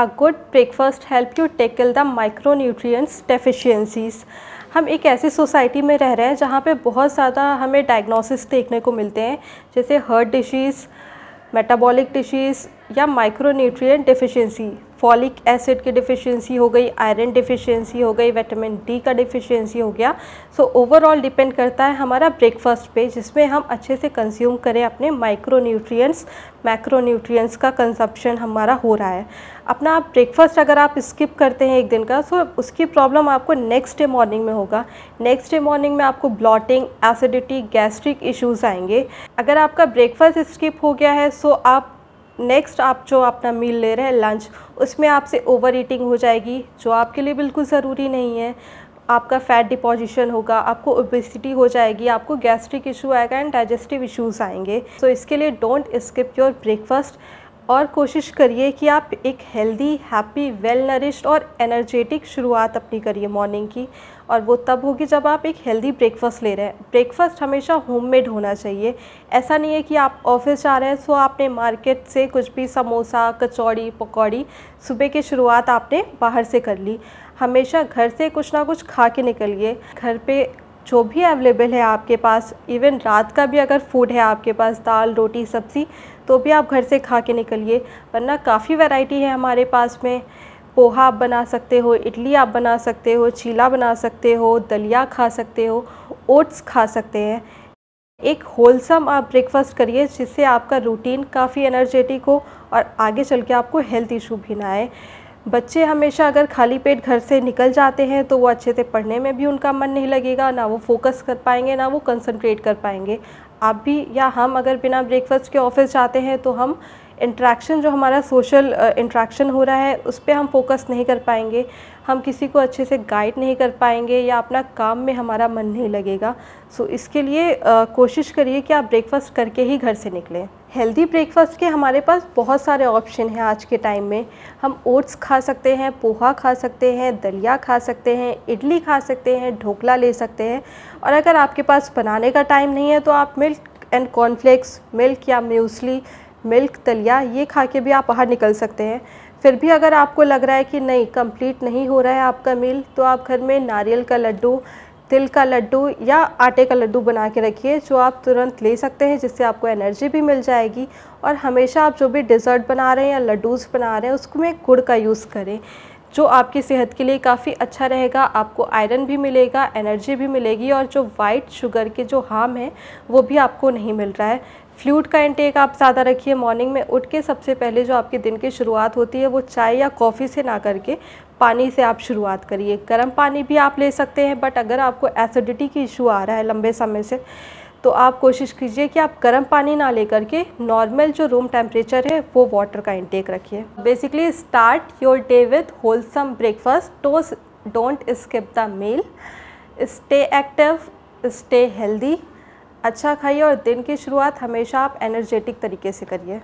a good breakfast help you tackle the micronutrients deficiencies हम एक ऐसी सोसाइटी में रह रहे हैं जहाँ पे बहुत ज़्यादा हमें डायग्नोसिस देखने को मिलते हैं जैसे हर्ट डिशीज़ मेटाबॉलिक डिशीज़ या माइक्रोन्यूट्रिएंट डिफिशियंसी फॉलिक एसिड की डिफिशियंसी हो गई आयरन डिफिशियंसी हो गई विटामिन डी का डिफिशियंसी हो गया सो ओवरऑल डिपेंड करता है हमारा ब्रेकफास्ट पे जिसमें हम अच्छे से कंज्यूम करें अपने माइक्रोन्यूट्रिएंट्स मैक्रोन्यूट्रिएंट्स का कंजप्शन हमारा हो रहा है अपना आप ब्रेकफास्ट अगर आप स्किप करते हैं एक दिन का सो उसकी प्रॉब्लम आपको नेक्स्ट डे मॉर्निंग में होगा नेक्स्ट डे मॉर्निंग में आपको ब्लॉटिंग एसिडिटी गैस्ट्रिक इश्यूज़ आएंगे अगर आपका ब्रेकफास्ट स्किप हो गया है सो आप नेक्स्ट आप जो अपना मील ले रहे हैं लंच उसमें आपसे ओवर ईटिंग हो जाएगी जो आपके लिए बिल्कुल ज़रूरी नहीं है आपका फैट डिपोजिशन होगा आपको ओबेसिटी हो जाएगी आपको गैस्ट्रिक इशू आएगा एंड डाइजेस्टिव इशूज़ आएंगे सो so, इसके लिए डोंट स्किप योर ब्रेकफास्ट और कोशिश करिए कि आप एक हेल्दी हैप्पी वेल नरिश्ड और एनर्जेटिक शुरुआत अपनी करिए मॉर्निंग की और वो तब होगी जब आप एक हेल्दी ब्रेकफास्ट ले रहे हैं ब्रेकफास्ट हमेशा होममेड होना चाहिए ऐसा नहीं है कि आप ऑफिस जा रहे हैं सो आपने मार्केट से कुछ भी समोसा कचौड़ी पकौड़ी सुबह की शुरुआत आपने बाहर से कर ली हमेशा घर से कुछ ना कुछ खा के निकलिए घर पे जो भी अवेलेबल है आपके पास इवन रात का भी अगर फूड है आपके पास दाल रोटी सब्ज़ी तो भी आप घर से खा के निकलिए वरना काफ़ी वैरायटी है हमारे पास में पोहा आप बना सकते हो इडली आप बना सकते हो चीला बना सकते हो दलिया खा सकते हो ओट्स खा सकते हैं एक होलसम आप ब्रेकफास्ट करिए जिससे आपका रूटीन काफ़ी एनर्जेटिक हो और आगे चल के आपको हेल्थ इशू भी ना आए बच्चे हमेशा अगर खाली पेट घर से निकल जाते हैं तो वो अच्छे से पढ़ने में भी उनका मन नहीं लगेगा ना वो फोकस कर पाएंगे ना वो कंसंट्रेट कर पाएंगे आप भी या हम अगर बिना ब्रेकफास्ट के ऑफिस जाते हैं तो हम इंट्रैक्शन जो हमारा सोशल इंट्रैक्शन uh, हो रहा है उस पर हम फोकस नहीं कर पाएंगे हम किसी को अच्छे से गाइड नहीं कर पाएंगे या अपना काम में हमारा मन नहीं लगेगा सो so, इसके लिए आ, uh, कोशिश करिए कि आप ब्रेकफास्ट करके ही घर से निकलें हेल्दी ब्रेकफास्ट के हमारे पास बहुत सारे ऑप्शन हैं आज के टाइम में हम ओट्स खा सकते हैं पोहा खा सकते हैं दलिया खा सकते हैं इडली खा सकते हैं ढोकला ले सकते हैं और अगर आपके पास बनाने का टाइम नहीं है तो आप मिल्क एंड कॉर्नफ्लेक्स मिल्क या म्यूसली मिल्क तलिया ये खा के भी आप बाहर निकल सकते हैं फिर भी अगर आपको लग रहा है कि नहीं कंप्लीट नहीं हो रहा है आपका मील तो आप घर में नारियल का लड्डू तिल का लड्डू या आटे का लड्डू बना के रखिए जो आप तुरंत ले सकते हैं जिससे आपको एनर्जी भी मिल जाएगी और हमेशा आप जो भी डिज़र्ट बना रहे हैं या लड्डूस बना रहे हैं उसमें गुड़ का यूज़ करें जो आपकी सेहत के लिए काफ़ी अच्छा रहेगा आपको आयरन भी मिलेगा एनर्जी भी मिलेगी और जो वाइट शुगर के जो हार्म है वो भी आपको नहीं मिल रहा है फ्लूड का इंटेक आप ज़्यादा रखिए मॉर्निंग में उठ के सबसे पहले जो आपके दिन की शुरुआत होती है वो चाय या कॉफ़ी से ना करके पानी से आप शुरुआत करिए गर्म पानी भी आप ले सकते हैं बट अगर आपको एसिडिटी की इशू आ रहा है लंबे समय से तो आप कोशिश कीजिए कि आप गर्म पानी ना लेकर के नॉर्मल जो रूम टेम्परेचर है वो वाटर का इंटेक रखिए basically start your day with wholesome breakfast toast don't skip the meal stay active stay healthy अच्छा खाइए और दिन की शुरुआत हमेशा आप एनर्जेटिक तरीके से करिए